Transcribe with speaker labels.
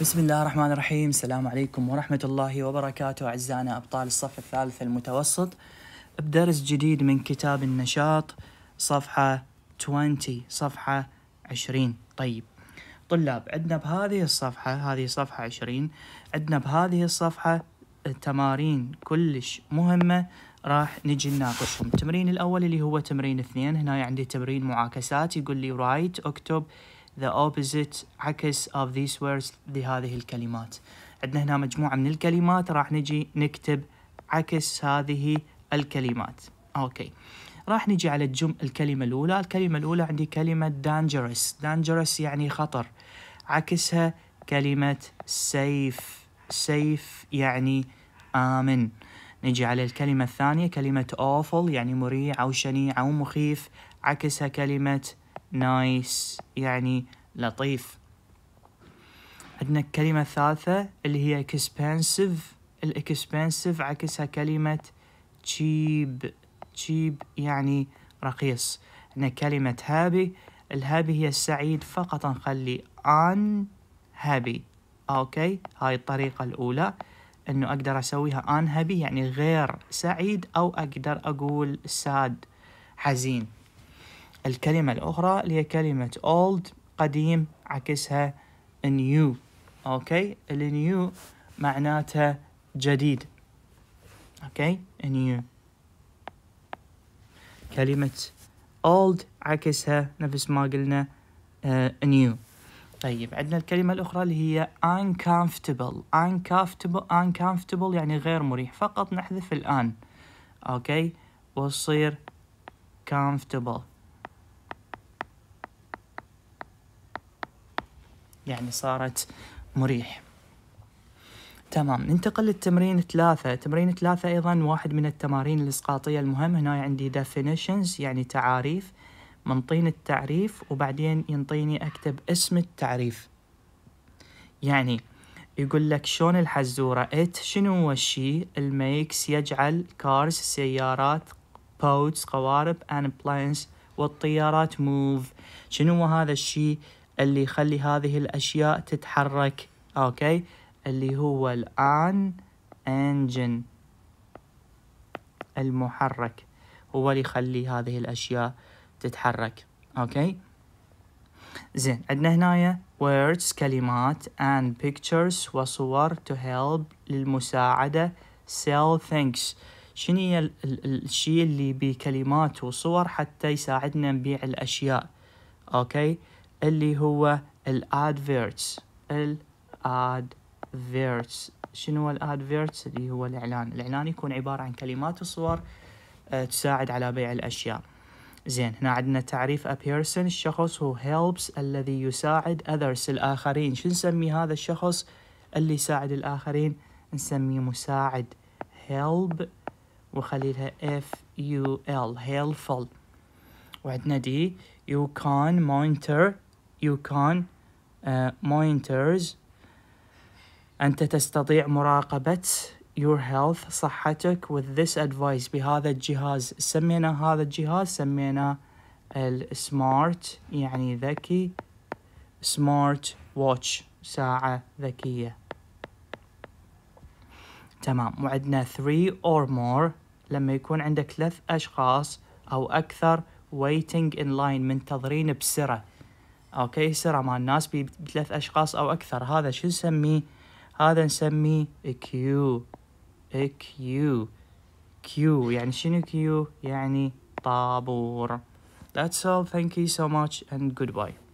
Speaker 1: بسم الله الرحمن الرحيم السلام عليكم ورحمة الله وبركاته أعزائنا أبطال الصف الثالث المتوسط بدرس جديد من كتاب النشاط صفحة 20 صفحة 20 طيب طلاب عندنا بهذه الصفحة هذه صفحة 20 عندنا بهذه الصفحة تمارين كلش مهمة راح نجي نناقشهم التمرين الأول اللي هو تمرين اثنين هنا عندي تمرين معاكسات يقول لي رايت اكتب the opposite عكس of these words لهذه الكلمات عندنا هنا مجموعة من الكلمات راح نجي نكتب عكس هذه الكلمات اوكي راح نجي على الجم الكلمة الأولى الكلمة الأولى عندي كلمة dangerous dangerous يعني خطر عكسها كلمة safe safe يعني آمن نجي على الكلمة الثانية كلمة awful يعني مريع أو شنيع أو مخيف عكسها كلمة نايس يعني لطيف عندنا الكلمة الثالثة اللي هي expensive الاكسبنسيف عكسها كلمة cheap cheap يعني رخيص عندنا كلمة happy الهابي هي السعيد فقط نخلي ان happy اوكي هاي الطريقة الأولى انه اقدر اسويها ان هابي يعني غير سعيد او اقدر اقول ساد حزين الكلمة الأخرى اللي هي كلمة old قديم عكسها new أوكي ال new معناتها جديد أوكي new كلمة old عكسها نفس ما قلنا uh, new طيب عندنا الكلمة الأخرى اللي هي uncomfortable uncomfortable uncomfortable يعني غير مريح فقط نحذف الآن أوكي وصير comfortable يعني صارت مريح تمام ننتقل للتمرين ثلاثة تمرين ثلاثة أيضا واحد من التمارين الإسقاطية المهم هنا عندي definitions يعني تعاريف منطين التعريف وبعدين ينطيني أكتب اسم التعريف يعني يقول لك شلون الحزورة ات شنو هو الشيء الميكس يجعل كارز سيارات بوتس قوارب and planes والطيارات move شنو هو هذا الشيء اللي يخلي هذه الأشياء تتحرك أوكي اللي هو الآن engine المحرك هو اللي يخلي هذه الأشياء تتحرك أوكي زين عندنا هنايا words كلمات and pictures وصور to help للمساعدة sell things شنو هي الشيء اللي بكلمات وصور حتى يساعدنا نبيع الأشياء أوكي اللي هو الادفيرتس الادفيرتس شنو الادفيرتس اللي هو الاعلان الاعلان يكون عباره عن كلمات وصور آه، تساعد على بيع الاشياء زين هنا عندنا تعريف a person الشخص هو helps الذي يساعد others الآخرين شو نسمي هذا الشخص اللي يساعد الآخرين نسميه مساعد help وخليلها لها f u l helpful وعندنا دي you can monitor you can uh, monitors أنت تستطيع مراقبة your health صحتك with this advice بهذا الجهاز سمينا هذا الجهاز سمينا السمارت يعني ذكي سمارت واتش ساعة ذكية تمام وعندنا 3 or more لما يكون عندك ثلاث أشخاص أو أكثر waiting in line منتظرين بسرعة اوكي سرعة مع الناس بثلاث اشخاص او اكثر هذا شو نسميه هذا نسميه كيو كيو كيو يعني شنو كيو يعني طابور That's all thank you so much and goodbye